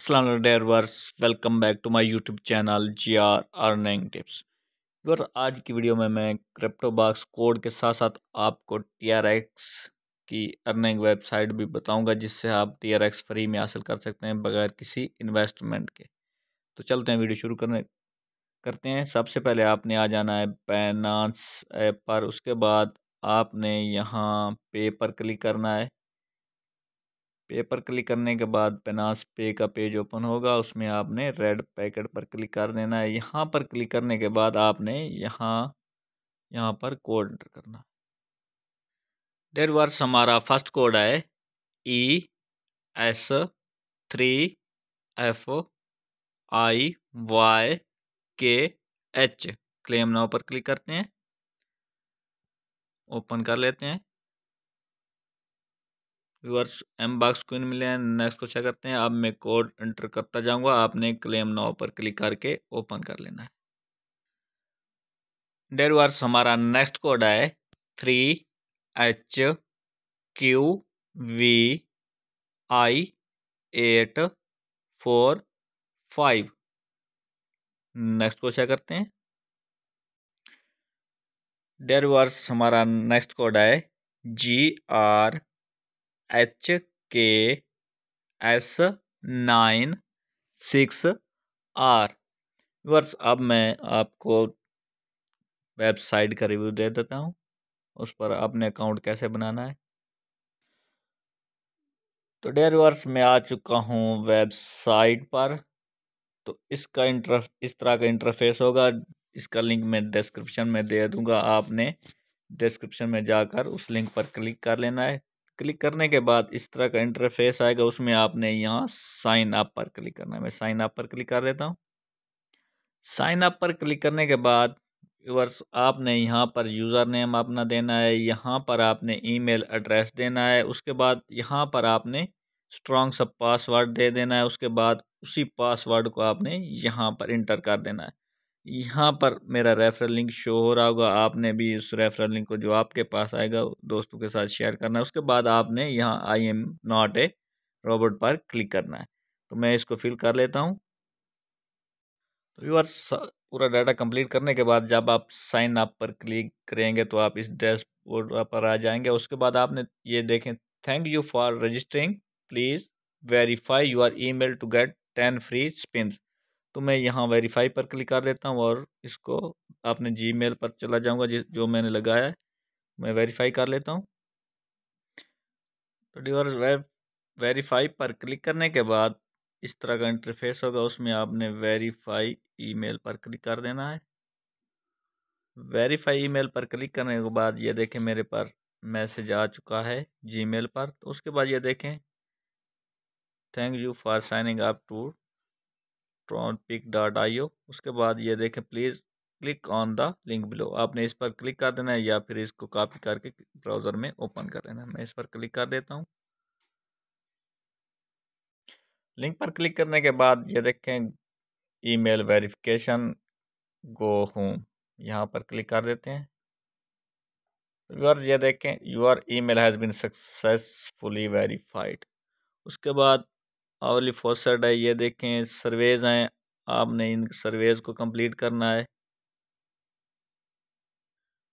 Aslam dear viewers welcome back to my YouTube channel G R earning tips और आज की video में मैं क्रिप्टो बाक्स कोड के साथ साथ आपको टी आर एक्स की अर्निंग वेबसाइट भी बताऊंगा जिससे आप टी आर एक्स फ्री में हासिल कर सकते हैं बगैर किसी इन्वेस्टमेंट के तो चलते हैं वीडियो शुरू करने करते हैं सबसे पहले आपने आ जाना है बैनांस ऐप पर उसके बाद आपने यहाँ पे पर क्लिक करना है पे पर क्लिक करने के बाद पेनास पे का पेज ओपन होगा उसमें आपने रेड पैकेट पर क्लिक कर देना है यहाँ पर क्लिक करने के बाद आपने यहाँ यहाँ पर कोड एंटर करना डेट वर्ष हमारा फर्स्ट कोड है E S three F I Y K H claim now पर क्लिक करते हैं ओपन कर लेते हैं व्यूअर्स एम बाक्स क्वीन मिले हैं नेक्स्ट को चेक करते हैं अब मैं कोड एंटर करता जाऊंगा आपने क्लेम नाव पर क्लिक करके ओपन कर लेना है डेर व्यूअर्स हमारा नेक्स्ट कोड है three H Q V I eight four five next को चेक करते हैं डेर व्यूअर्स हमारा नेक्स्ट कोड है G R H K S nine six R वर्ष अब मैं आपको वेबसाइट का रिव्यू दे देता हूँ उस पर अपने अकाउंट कैसे बनाना है तो डेयर वर्ष मैं आ चुका हूँ वेबसाइट पर तो इसका इंटरफ इस तरह का इंटरफेस होगा इसका लिंक मैं डिस्क्रिप्शन में दे दूंगा आपने डिस्क्रिप्शन में जाकर उस लिंक पर क्लिक कर लेना है क्लिक करने के बाद इस तरह का इंटरफेस आएगा उसमें आपने यहाँ साइन अप पर क्लिक करना है मैं साइन अप पर क्लिक कर देता हूँ साइन अप पर क्लिक करने के बाद व्यूवर्स आपने यहाँ पर यूज़र नेम अपना देना है यहाँ पर आपने ईमेल एड्रेस देना है उसके बाद यहाँ पर आपने स्ट्रॉन्ग सा पासवर्ड दे देना है उसके बाद उसी पासवर्ड को आपने यहाँ पर इंटर कर देना है यहाँ पर मेरा रेफरल लिंक शो हो रहा होगा आपने भी उस रेफरल लिंक को जो आपके पास आएगा दोस्तों के साथ शेयर करना है उसके बाद आपने यहाँ I am not a robot पर क्लिक करना है तो मैं इसको फिल कर लेता हूँ तो व्यूअर्स पूरा डाटा कंप्लीट करने के बाद जब आप साइन अप पर क्लिक करेंगे तो आप इस डैशबोर्ड पर आ जाएंगे उसके बाद आपने ये देखें thank you for registering please verify your mail to get ten free spin तो मैं यहाँ वेरीफाई पर क्लिक कर लेता हूँ और इसको अपने जी मेल पर चला जाऊँगा जिस जो मैंने लगाया है मैं वेरीफाई कर लेता हूँ तो डिवर वेब वेरीफाई पर क्लिक करने के बाद इस तरह का इंटरफेस होगा उसमें आपने वेरीफाई ईमेल पर क्लिक कर देना है वेरीफाई ईमेल पर क्लिक करने के बाद ये देखें मेरे पर मैसेज आ चुका है जीमेल पर तो उसके बाद ये देखें thank you for signing up to electron pick dot I उसके बाद ये देखें please click on the link below आपने इस पर क्लिक कर देना है या फिर इसको कॉपी करके ब्राउज़र में ओपन कर लेना मैं इस पर क्लिक कर देता हूँ लिंक पर क्लिक करने के बाद ये देखें ईमेल वेरिफिकेशन गो होम यहाँ पर क्लिक कर देते हैं व्यूअर्स ये देखें your email has been successfully verified उसके बाद आवली फोसड है ये देखें सर्वेज हैं आपने इन सर्वेज को कंप्लीट करना है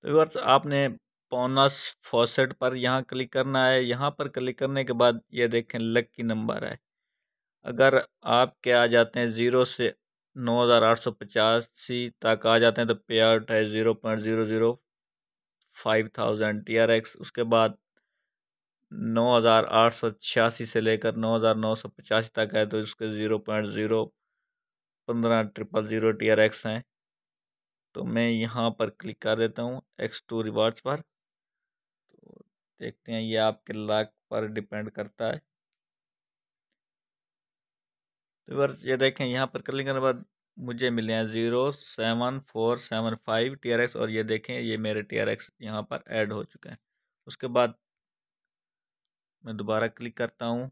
तो व्यूअर्स आपने पोनस फोसेट पर यहाँ क्लिक करना है यहाँ पर क्लिक करने के बाद ये देखें लक्की नंबर है अगर आपके आ जाते हैं ज़ीरो से नौ हज़ार आठ सौ पचासी तक आ जाते हैं तो पे आउट है zero point zero zero five thousand T R X उसके बाद नौ हज़ार आठ सौ छियासी से लेकर नौ हज़ार नौ सौ पचासी तक है तो इसके ज़ीरो पॉइंट ज़ीरो पंद्रह triple zero T R X हैं तो मैं यहाँ पर क्लिक कर देता हूँ एक्स टू रिवार्ड्स पर तो देखते हैं ये आपके लाख पर डिपेंड करता है रिवर्स तो ये देखें यहाँ पर क्लिक करने के बाद मुझे मिले हैं zero seven four seven five T R X और ये देखें ये मेरे टी आर एक्स यहाँ पर ऐड हो चुके हैं उसके बाद मैं दोबारा क्लिक करता हूँ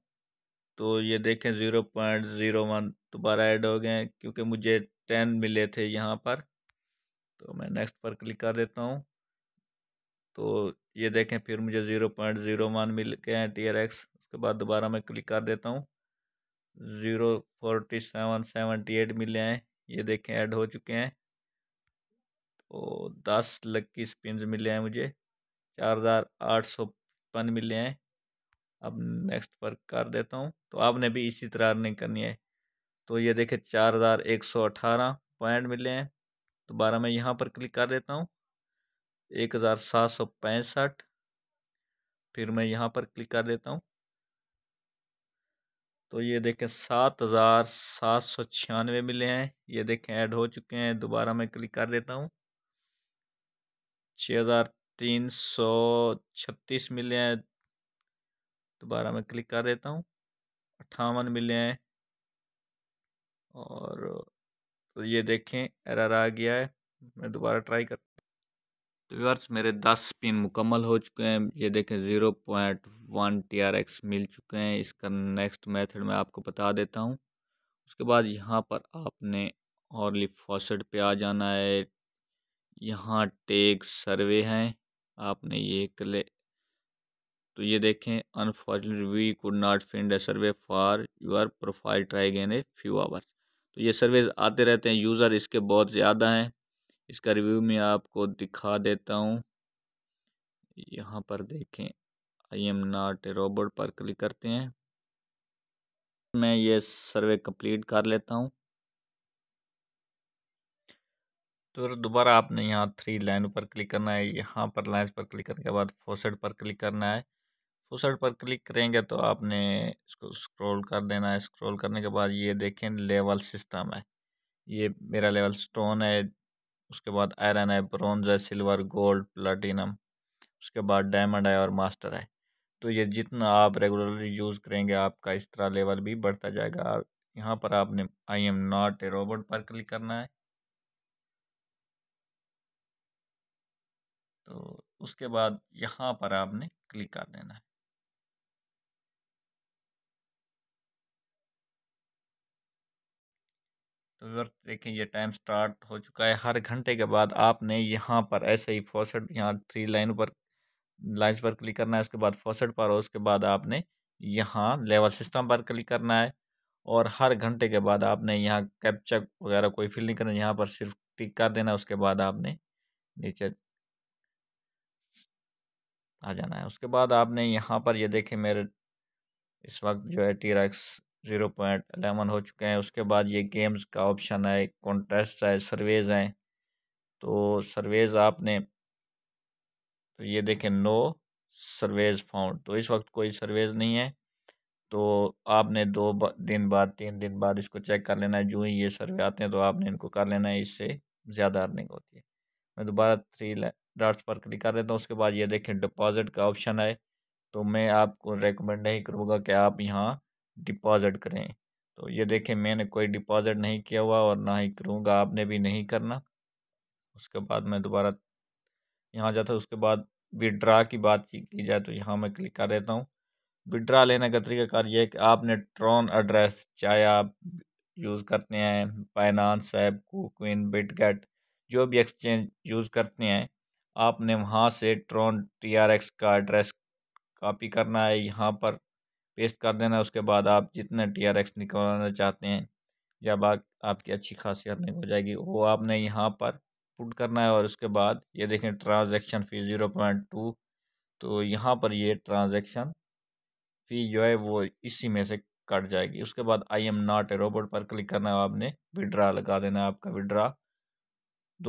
तो ये देखें ज़ीरो पॉइंट ज़ीरो वन दोबारा ऐड हो गए क्योंकि मुझे टेन मिले थे यहाँ पर तो मैं नेक्स्ट पर क्लिक कर देता हूँ तो ये देखें फिर मुझे ज़ीरो पॉइंट ज़ीरो वन मिल गए हैं टी आर एक्स उसके बाद दोबारा मैं क्लिक कर देता हूँ zero forty seven seventy eight मिले हैं ये देखें ऐड हो चुके हैं तो दस लक्की स्पिन मिले हैं मुझे चार हज़ार आठ सौ पन मिले हैं अब नेक्स्ट पर कर देता हूँ तो आपने भी इसी तरह अर्निंग करनी है तो ये देखे चार हज़ार एक सौ अठारह पॉइंट मिले हैं दोबारा मैं यहाँ पर क्लिक कर देता हूँ एक हज़ार सात सौ पैंसठ फिर मैं यहाँ पर क्लिक कर देता हूँ तो ये देखें सात हज़ार सात सौ छियानवे मिले हैं ये देखें ऐड हो चुके हैं दोबारा मैं क्लिक कर देता हूँ छः हज़ार तीन सौ छत्तीस मिले हैं दोबारा मैं क्लिक कर देता हूँ अट्ठावन मिले हैं और तो ये देखें एरर आ गया है मैं दोबारा ट्राई कर तो व्यवर्स मेरे दस पिन मुकम्मल हो चुके हैं ये देखें zero point one T R X मिल चुके हैं इसका नेक्स्ट मेथड मैं आपको बता देता हूँ उसके बाद यहाँ पर आपने और फॉसड पे आ जाना है यहाँ टेक सर्वे हैं आपने ये क्ले तो ये देखें unfortunate we could not find a survey for your profile try again a few hours तो ये सर्वेज आते रहते हैं यूज़र इसके बहुत ज़्यादा हैं इसका रिव्यू मैं आपको दिखा देता हूँ यहाँ पर देखें I am not a robot पर क्लिक करते हैं मैं ये सर्वे कंप्लीट कर लेता हूँ तो दोबारा आपने यहाँ थ्री लाइन पर क्लिक करना है यहाँ पर लाइन पर क्लिक करने के बाद फोसेट पर क्लिक करना है फुसट पर क्लिक करेंगे तो आपने इसको स्क्रॉल कर देना है स्क्रॉल करने के बाद ये देखें लेवल सिस्टम है ये मेरा लेवल स्टोन है उसके बाद आयरन है ब्रॉन्ज है सिल्वर गोल्ड प्लाटिनम उसके बाद डायमंड है और मास्टर है तो ये जितना आप रेगुलरली यूज़ करेंगे आपका इस तरह लेवल भी बढ़ता जाएगा यहाँ पर आपने I am not a robot पर क्लिक करना है तो उसके बाद यहाँ पर आपने क्लिक कर देना है व्यर्थ देखें ये टाइम स्टार्ट हो चुका है हर घंटे के बाद आपने यहाँ पर ऐसे ही फोसेट यहाँ थ्री लाइन पर लाइन्स पर क्लिक करना है उसके बाद फोसेट पर और उसके बाद आपने यहाँ लेवल सिस्टम पर क्लिक करना है और हर घंटे के बाद आपने यहाँ कैप्चर वगैरह कोई फिल नहीं करना यहाँ पर सिर्फ टिक कर देना उसके बाद आपने नीचे आ जाना है उसके बाद आपने यहाँ पर ये यह देखें मेरे इस वक्त जो है T rex zero point eleven हो चुके हैं उसके बाद ये गेम्स का ऑप्शन है कॉन्टेस्ट है सर्वेज़ हैं तो सर्वेज़ आपने तो ये देखें नो सर्वेज फाउंड तो इस वक्त कोई सर्वेज नहीं है तो आपने दो बा, दिन बाद तीन दिन बाद इसको चेक कर लेना है जो ही ये सर्वे आते हैं तो आपने इनको कर लेना है इससे ज़्यादा अर्निंग होती है मैं दोबारा थ्री डॉट्स पर क्लिक कर देता हूँ उसके बाद ये देखें डिपॉजिट का ऑप्शन है तो मैं आपको रेकमेंड नहीं करूँगा कि आप यहाँ डिपॉज़िट करें तो ये देखें मैंने कोई डिपॉज़िट नहीं किया हुआ और ना ही करूँगा आपने भी नहीं करना उसके बाद मैं दोबारा यहाँ जाता हूँ उसके बाद विड्रा की बात की जाए तो यहाँ मैं क्लिक कर देता हूँ विड्रा लेने का तरीकाकार ये कि आपने ट्रॉन एड्रेस चाहे आप यूज़ करते हैं फाइनांस ऐप कुकिन बिटगेट जो भी एक्सचेंज यूज़ करते हैं आपने वहाँ से ट्रॉन टी आर एक्स का एड्रेस कॉपी करना है यहाँ पर पेस्ट कर देना उसके बाद आप जितना टी आर एक्स निकलवाना चाहते हैं जब आप आपकी अच्छी खासी अर्निंग हो जाएगी वो आपने यहाँ पर पुट करना है और उसके बाद ये देखें transaction fee zero point two तो यहाँ पर ये ट्रांजेक्शन फ़ी जो है वो इसी में से कट जाएगी उसके बाद I am not a robot पर क्लिक करना है आपने विड्रा लगा देना है आपका विड्रा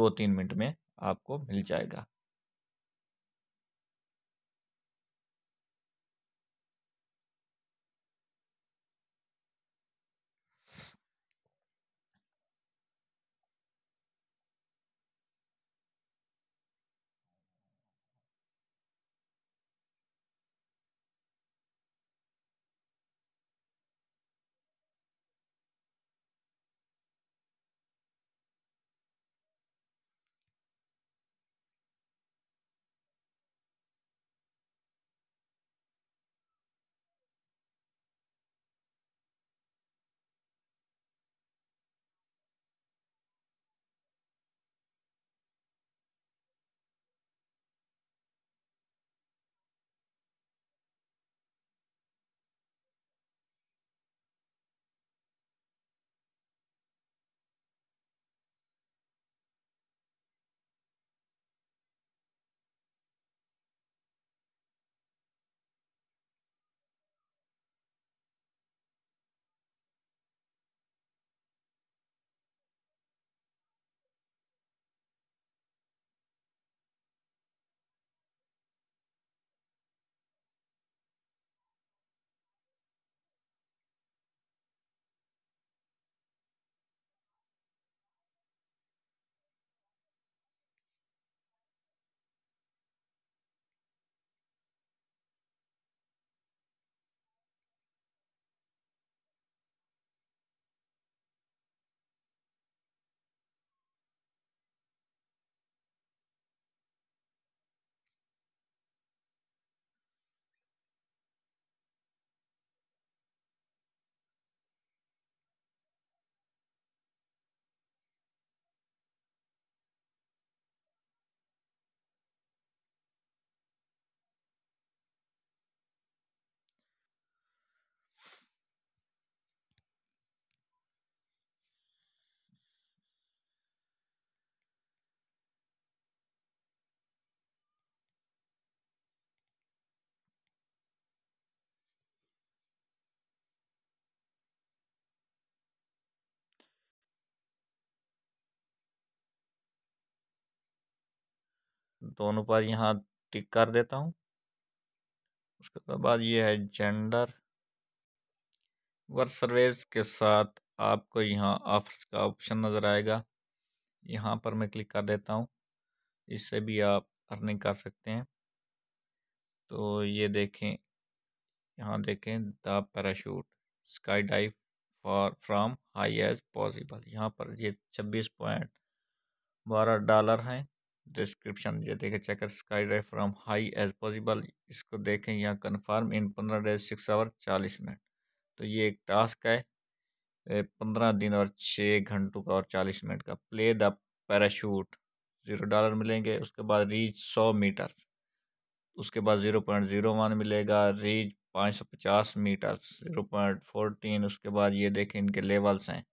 दो तीन मिनट में आपको मिल जाएगा दोनों पर यहाँ टिक कर देता हूँ उसके तो बाद ये है जेंडर वर्क सर्विस के साथ आपको यहाँ ऑफर्स का ऑप्शन नज़र आएगा यहाँ पर मैं क्लिक कर देता हूँ इससे भी आप अर्निंग कर सकते हैं तो ये देखें यहाँ देखें the parachute sky dive for from high as possible यहाँ पर ये छब्बीस पॉइंट बारह डॉलर हैं डिस्क्रिप्शन ये देखें checker sky drive from high as possible इसको देखें यहाँ कन्फर्म इन पंद्रह डेज सिक्स आवर चालीस मिनट तो ये एक टास्क है पंद्रह दिन और छः घंटों का और चालीस मिनट का play the parachute zero dollar मिलेंगे उसके बाद रीच सौ मीटर उसके बाद ज़ीरो पॉइंट ज़ीरो वन मिलेगा रीच पाँच सौ पचास मीटर ज़ीरो पॉइंट फोरटीन उसके बाद ये देखें इनके लेवल्स हैं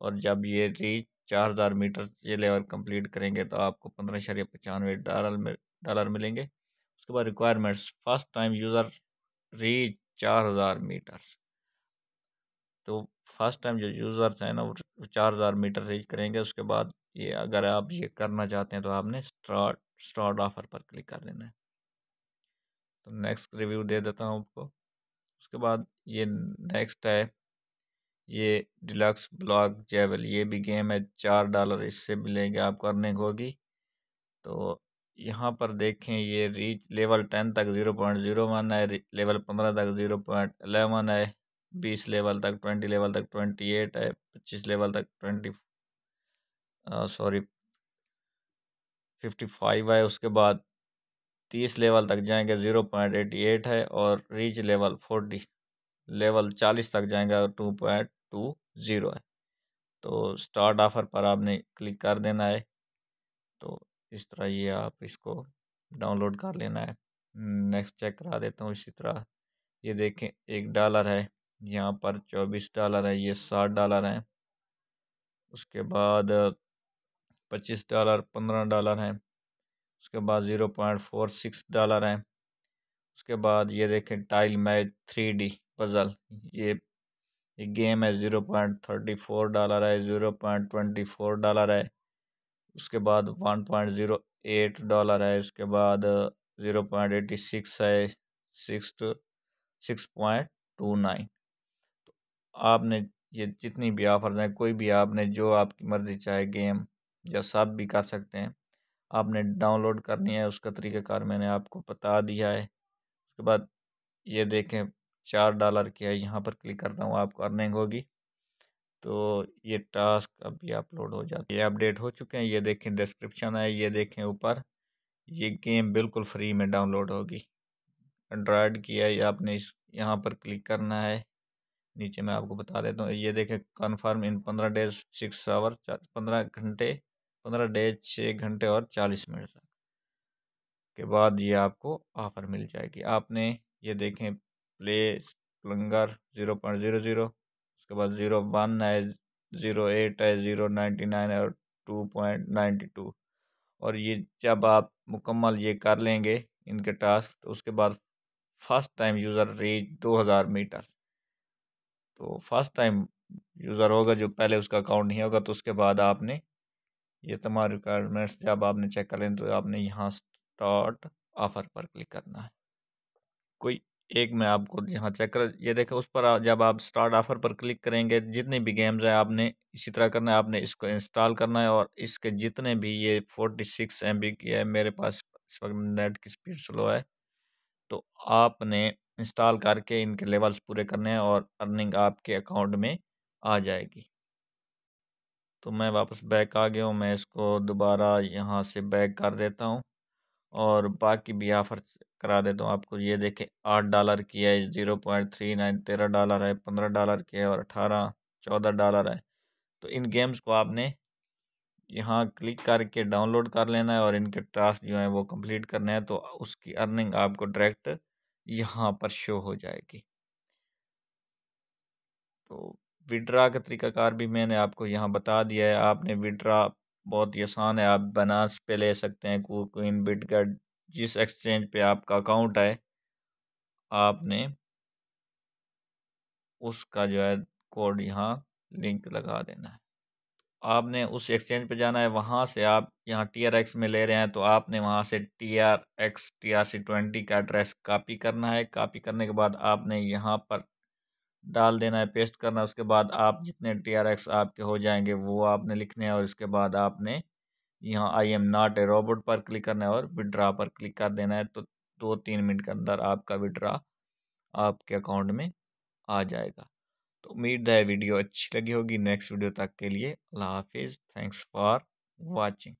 और जब ये रीच चार हज़ार मीटर ये लेवल कंप्लीट करेंगे तो आपको पंद्रह शरीय पचानवे डॉलर में डॉलर मिलेंगे उसके बाद requirements first time user reach चार हज़ार मीटर तो फर्स्ट टाइम जो यूज़र्स हैं ना वो चार हज़ार मीटर रीच करेंगे उसके बाद ये अगर आप ये करना चाहते हैं तो आपने स्टार्ट स्टार्ट ऑफर पर क्लिक कर लेना है तो नेक्स्ट रिव्यू दे देता हूँ आपको उसके बाद ये नेक्स्ट है ये डिलक्स ब्लॉक जेवल ये भी गेम है चार डॉलर इससे मिलेंगे आप करने होगी तो यहाँ पर देखें ये रीच लेवल टेन तक ज़ीरो पॉइंट ज़ीरो वन है लेवल पंद्रह तक ज़ीरो पॉइंट अलेवन है बीस लेवल तक ट्वेंटी लेवल तक ट्वेंटी एट है पच्चीस लेवल तक ट्वेंटी सॉरी फिफ्टी फाइव है उसके बाद तीस लेवल तक जाएंगे ज़ीरो पॉइंट एटी एट है और रीच लेवल फोर्टी लेवल चालीस तक जाएंगे टू पॉइंट टू ज़ीरो है तो स्टार्ट ऑफर पर आपने क्लिक कर देना है तो इस तरह ये आप इसको डाउनलोड कर लेना है नेक्स्ट चेक करा देता हूँ इसी तरह ये देखें एक डॉलर है यहाँ पर चौबीस डॉलर है ये साठ डॉलर हैं उसके बाद पच्चीस डॉलर पंद्रह डॉलर हैं उसके बाद zero point four six dollar हैं उसके बाद ये देखें tile match three D puzzle ये ये गेम है zero point thirty four dollar है zero point twenty four dollar है उसके बाद one point zero eight dollar है उसके बाद ज़ीरो पॉइंट एटी सिक्स है six six point two nine तो आपने ये जितनी भी ऑफर्स हैं कोई भी आपने जो आपकी मर्ज़ी चाहे गेम या सब भी कर सकते हैं आपने डाउनलोड करनी है उसका तरीक़ाकार मैंने आपको बता दिया है उसके बाद ये देखें चार डॉलर की है यहाँ पर क्लिक करता हूँ आपको अर्निंग होगी तो ये टास्क अभी अपलोड हो जाती है अपडेट हो चुके हैं ये देखें डिस्क्रिप्शन है ये देखें ऊपर ये गेम बिल्कुल फ्री में डाउनलोड होगी एंड्रॉयड की है आपने इस यहाँ पर क्लिक करना है नीचे मैं आपको बता देता हूँ ये देखें कन्फर्म इन पंद्रह डेज सिक्स आवर पंद्रह घंटे पंद्रह डेज छः घंटे और चालीस मिनट तक के बाद ये आपको ऑफ़र मिल जाएगी आपने ये देखें प्ले लंगर ज़ीरो पॉइंट ज़ीरो ज़ीरो उसके बाद ज़ीरो वन है ज़ीरो एट है ज़ीरो नाइन्टी नाइन है और टू पॉइंट नाइन्टी टू और ये जब आप मुकम्मल ये कर लेंगे इनके टास्क तो उसके बाद फर्स्ट टाइम यूज़र रीच दो हज़ार मीटर तो फर्स्ट टाइम यूज़र होगा जो पहले उसका अकाउंट नहीं होगा तो उसके बाद आपने ये तमाम रिक्वायरमेंट्स जब आपने चेक कर लें तो आपने यहाँ स्टार्ट ऑफ़र पर क्लिक करना है कोई एक मैं आपको यहाँ चेक कर ये देखें उस पर जब आप स्टार्ट ऑफर पर क्लिक करेंगे जितने भी गेम्स हैं आपने इसी तरह करना है आपने इसको इंस्टॉल करना है और इसके जितने भी ये फोर्टी सिक्स एम बी की है मेरे पास इस वक्त नेट की स्पीड स्लो है तो आपने इंस्टॉल करके इनके लेवल्स पूरे करने हैं और अर्निंग आपके अकाउंट में आ जाएगी तो मैं वापस बैक आ गया हूँ मैं इसको दोबारा यहाँ से बैक कर देता हूँ और बाकी भी ऑफर करा देता हूँ आपको ये देखें आठ डॉलर की है ज़ीरो पॉइंट थ्री नाइन तेरह डॉलर है पंद्रह डॉलर की है और अठारह चौदह डॉलर है तो इन गेम्स को आपने यहाँ क्लिक करके डाउनलोड कर लेना है और इनके टास्क जो हैं वो कंप्लीट करना है तो उसकी अर्निंग आपको डायरेक्ट यहाँ पर शो हो जाएगी तो विड्रा का तरीकाकार भी मैंने आपको यहाँ बता दिया है आपने विड्रा बहुत ही आसान है आप बनास पे ले सकते हैं कोइन बिटगट जिस एक्सचेंज पे आपका अकाउंट है आपने उसका जो है कोड यहाँ लिंक लगा देना है आपने उस एक्सचेंज पे जाना है वहाँ से आप यहाँ टी आर एक्स में ले रहे हैं तो आपने वहाँ से T R X T R C twenty का एड्रेस कॉपी करना है कॉपी करने के बाद आपने यहाँ पर डाल देना है पेस्ट करना है उसके बाद आप जितने टी आर एक्स आपके हो जाएंगे वो आपने लिखने हैं और उसके बाद आपने यहाँ I am not a robot पर क्लिक करना है और विड्रा पर क्लिक कर देना है तो दो तीन मिनट के अंदर आपका विड्रा आपके अकाउंट में आ जाएगा तो उम्मीद है वीडियो अच्छी लगी होगी नेक्स्ट वीडियो तक के लिए अल्लाह हाफिज़ थैंक्स फॉर वॉचिंग